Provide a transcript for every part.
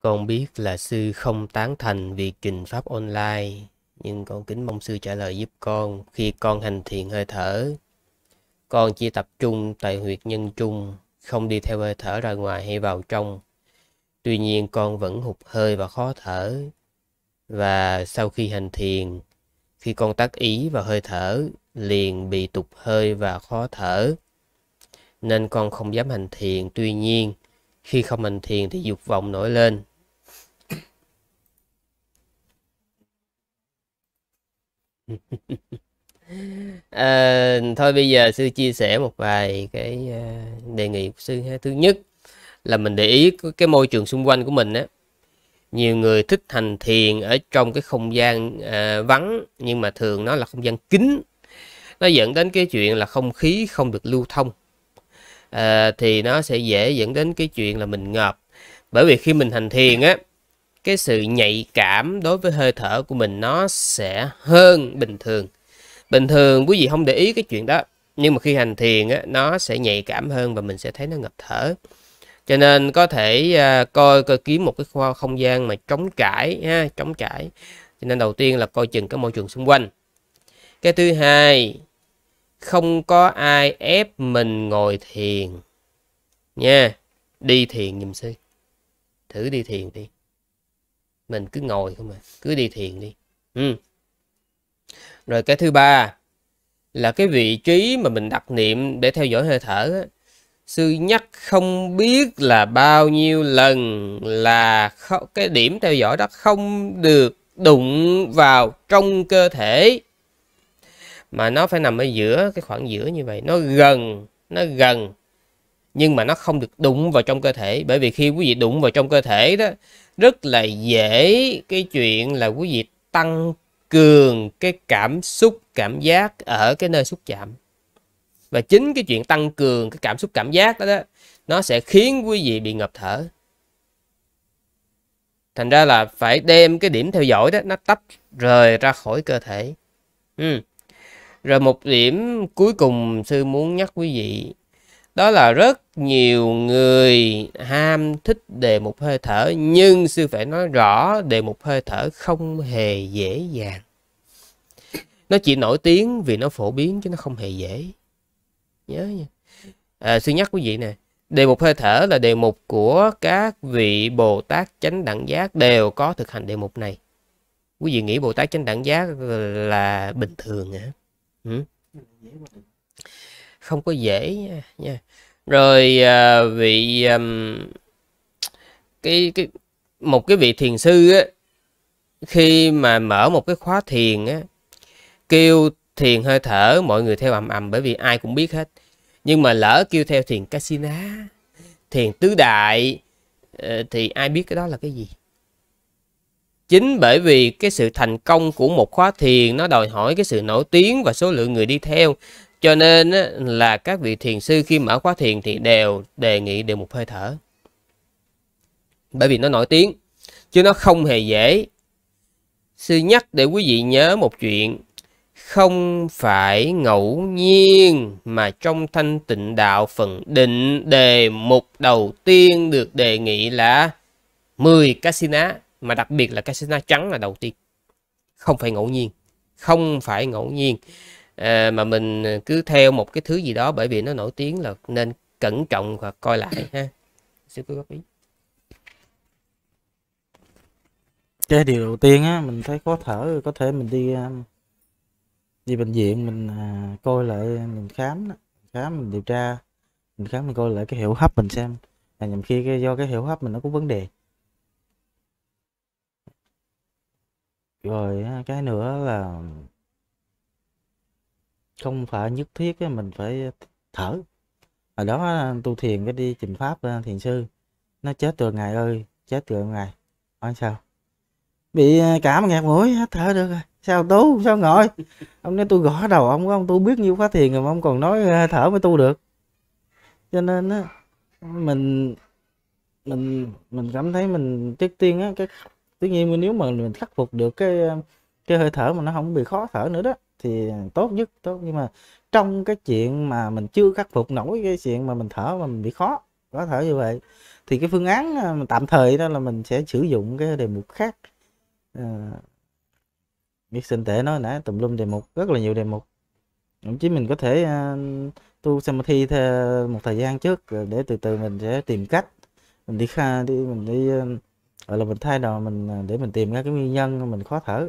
Con biết là sư không tán thành việc trình pháp online, nhưng con kính mong sư trả lời giúp con khi con hành thiền hơi thở. Con chỉ tập trung tại huyệt nhân trung, không đi theo hơi thở ra ngoài hay vào trong. Tuy nhiên con vẫn hụt hơi và khó thở. Và sau khi hành thiền, khi con tác ý và hơi thở, liền bị tụt hơi và khó thở. Nên con không dám hành thiền, tuy nhiên khi không hành thiền thì dục vọng nổi lên. à, thôi bây giờ sư chia sẻ một vài cái à, đề nghị của sư Thứ nhất là mình để ý cái môi trường xung quanh của mình á nhiều người thích hành thiền ở trong cái không gian à, vắng nhưng mà thường nó là không gian kín nó dẫn đến cái chuyện là không khí không được lưu thông à, thì nó sẽ dễ dẫn đến cái chuyện là mình ngợp bởi vì khi mình hành thiền á cái sự nhạy cảm đối với hơi thở của mình nó sẽ hơn bình thường bình thường quý vị không để ý cái chuyện đó nhưng mà khi hành thiền á, nó sẽ nhạy cảm hơn và mình sẽ thấy nó ngập thở cho nên có thể à, coi coi kiếm một cái khoa không gian mà trống trải ha trống trải cho nên đầu tiên là coi chừng cái môi trường xung quanh cái thứ hai không có ai ép mình ngồi thiền nha đi thiền giùm sư thử đi thiền đi mình cứ ngồi không à cứ đi thiền đi ừ. rồi cái thứ ba là cái vị trí mà mình đặt niệm để theo dõi hơi thở á. sư nhắc không biết là bao nhiêu lần là cái điểm theo dõi đó không được đụng vào trong cơ thể mà nó phải nằm ở giữa cái khoảng giữa như vậy nó gần nó gần nhưng mà nó không được đụng vào trong cơ thể bởi vì khi quý vị đụng vào trong cơ thể đó rất là dễ cái chuyện là quý vị tăng cường cái cảm xúc cảm giác ở cái nơi xúc chạm và chính cái chuyện tăng cường cái cảm xúc cảm giác đó, đó nó sẽ khiến quý vị bị ngập thở thành ra là phải đem cái điểm theo dõi đó nó tách rời ra khỏi cơ thể ừ. Rồi một điểm cuối cùng sư muốn nhắc quý vị đó là rất nhiều người ham thích đề mục hơi thở nhưng sư phải nói rõ đề mục hơi thở không hề dễ dàng nó chỉ nổi tiếng vì nó phổ biến chứ nó không hề dễ nhớ nha à, sư nhắc quý vị nè đề mục hơi thở là đề mục của các vị bồ tát chánh đẳng giác đều có thực hành đề mục này quý vị nghĩ bồ tát chánh đẳng giác là bình thường hả Ừ. không có dễ nha, nha. rồi à, vị um, cái cái một cái vị thiền sư á, khi mà mở một cái khóa thiền á, kêu thiền hơi thở mọi người theo ầm ầm bởi vì ai cũng biết hết nhưng mà lỡ kêu theo thiền casino thiền tứ đại ờ, thì ai biết cái đó là cái gì Chính bởi vì cái sự thành công của một khóa thiền nó đòi hỏi cái sự nổi tiếng và số lượng người đi theo. Cho nên là các vị thiền sư khi mở khóa thiền thì đều đề nghị đều một hơi thở. Bởi vì nó nổi tiếng, chứ nó không hề dễ. Sư nhắc để quý vị nhớ một chuyện, không phải ngẫu nhiên mà trong thanh tịnh đạo phần định đề mục đầu tiên được đề nghị là 10 casino mà đặc biệt là Casina trắng là đầu tiên không phải ngẫu nhiên không phải ngẫu nhiên à, mà mình cứ theo một cái thứ gì đó bởi vì nó nổi tiếng là nên cẩn trọng và coi lại ha sẽ cứ góp ý cái điều đầu tiên á mình thấy khó thở có thể mình đi à, đi bệnh viện mình à, coi lại mình khám khám mình điều tra mình khám mình coi lại cái hiệu hấp mình xem là nhầm khi cái do cái hiệu hấp mình nó có vấn đề Rồi cái nữa là không phải nhất thiết á, mình phải thở. Hồi đó tu thiền cái đi trình pháp à, thiền sư nó chết từ ngày ơi, chết từ ngày anh sao? Bị à, cảm ngạt mũi thở được rồi. Sao tú sao ngồi? Ông nói tôi gõ đầu ông, ông tôi biết nhiêu khóa thiền rồi mà ông còn nói à, thở mới tu được. Cho nên á mình mình mình cảm thấy mình trước tiên á cái tuy nhiên nếu mà mình khắc phục được cái cái hơi thở mà nó không bị khó thở nữa đó thì tốt nhất tốt nhưng mà trong cái chuyện mà mình chưa khắc phục nổi cái chuyện mà mình thở mà mình bị khó khó thở như vậy thì cái phương án à, tạm thời đó là mình sẽ sử dụng cái đề mục khác à, biết sinh tệ nói nãy tùm lum đề mục rất là nhiều đề mục thậm chí mình có thể uh, tu samathi theo một thời gian trước để từ từ mình sẽ tìm cách mình đi kha đi mình đi uh, gọi là mình thay đồ mình à, để mình tìm ra cái nguyên nhân mình khó thở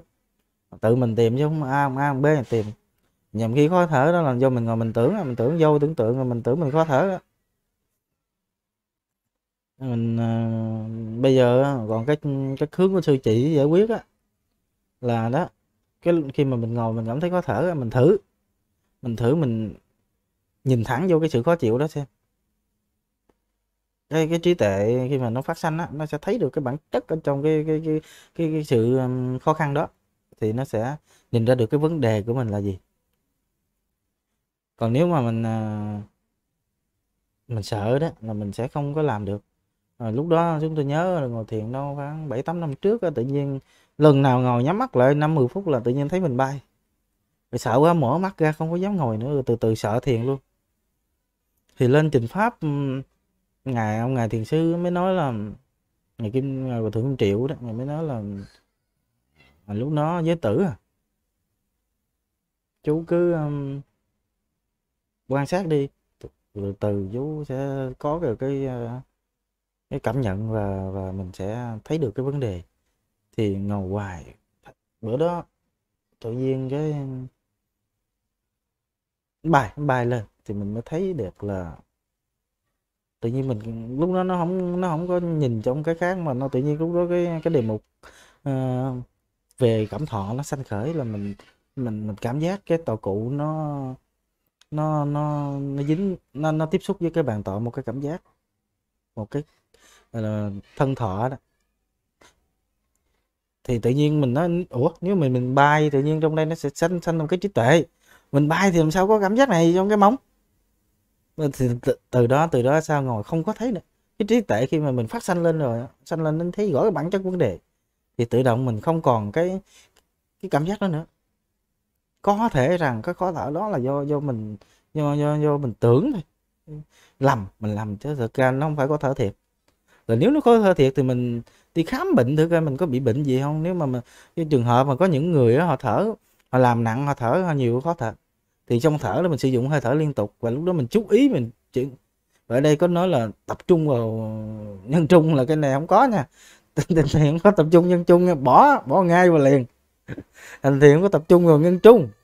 tự mình tìm chứ không a không a không b mình tìm nhầm khi khó thở đó là do mình ngồi mình tưởng mình tưởng vô tưởng tượng rồi mình tưởng mình khó thở đó. mình uh, bây giờ còn cái cái hướng của sư chỉ giải quyết á là đó cái khi mà mình ngồi mình cảm thấy khó thở mình thử mình thử mình nhìn thẳng vô cái sự khó chịu đó xem cái cái trí tuệ khi mà nó phát sinh á nó sẽ thấy được cái bản chất ở trong cái cái cái cái, cái sự khó khăn đó thì nó sẽ nhìn ra được cái vấn đề của mình là gì còn nếu mà mình à, mình sợ đó là mình sẽ không có làm được à, lúc đó chúng tôi nhớ là ngồi thiền đâu khoảng bảy tám năm trước đó, tự nhiên lần nào ngồi nhắm mắt lại năm mười phút là tự nhiên thấy mình bay rồi sợ quá mở mắt ra không có dám ngồi nữa từ từ sợ thiền luôn thì lên trình pháp ngài ông ngài thiền sư mới nói là ngài kim ngài hòa thượng kim triệu đó ngài mới nói là à, lúc nó giới tử à chú cứ um, quan sát đi từ, từ từ chú sẽ có được cái uh, cái cảm nhận và và mình sẽ thấy được cái vấn đề thì ngồi hoài bữa đó tự nhiên cái bài bài lên thì mình mới thấy được là tự nhiên mình lúc đó nó không nó không có nhìn trong cái khác mà nó tự nhiên lúc đó cái cái đề mục uh, về cảm thọ nó sanh khởi là mình mình mình cảm giác cái tàu cụ nó nó nó nó dính nó nó tiếp xúc với cái bàn tọa một cái cảm giác một cái là thân thọ đó thì tự nhiên mình nói ủa nếu mình mình bay tự nhiên trong đây nó sẽ sanh sanh một cái trí tuệ mình bay thì làm sao có cảm giác này trong cái móng thì từ đó từ đó sao ngồi không có thấy nữa cái trí tuệ khi mà mình phát sanh lên rồi sanh lên đến thấy rõ cái bản chất vấn đề thì tự động mình không còn cái cái cảm giác đó nữa có thể rằng cái khó thở đó là do do mình do do do mình tưởng thôi lầm mình làm chứ thực ra nó không phải có thở thiệt là nếu nó có thở thiệt thì mình đi khám bệnh thử coi mình có bị bệnh gì không nếu mà, mà trường hợp mà có những người đó, họ thở họ làm nặng họ thở họ nhiều khó thở thì trong thở là mình sử dụng hơi thở liên tục và lúc đó mình chú ý mình chỉ và ở đây có nói là tập trung vào nhân trung là cái này không có nha tình thiện không có tập trung nhân trung nha bỏ bỏ ngay và liền thành thiện không có tập trung vào nhân trung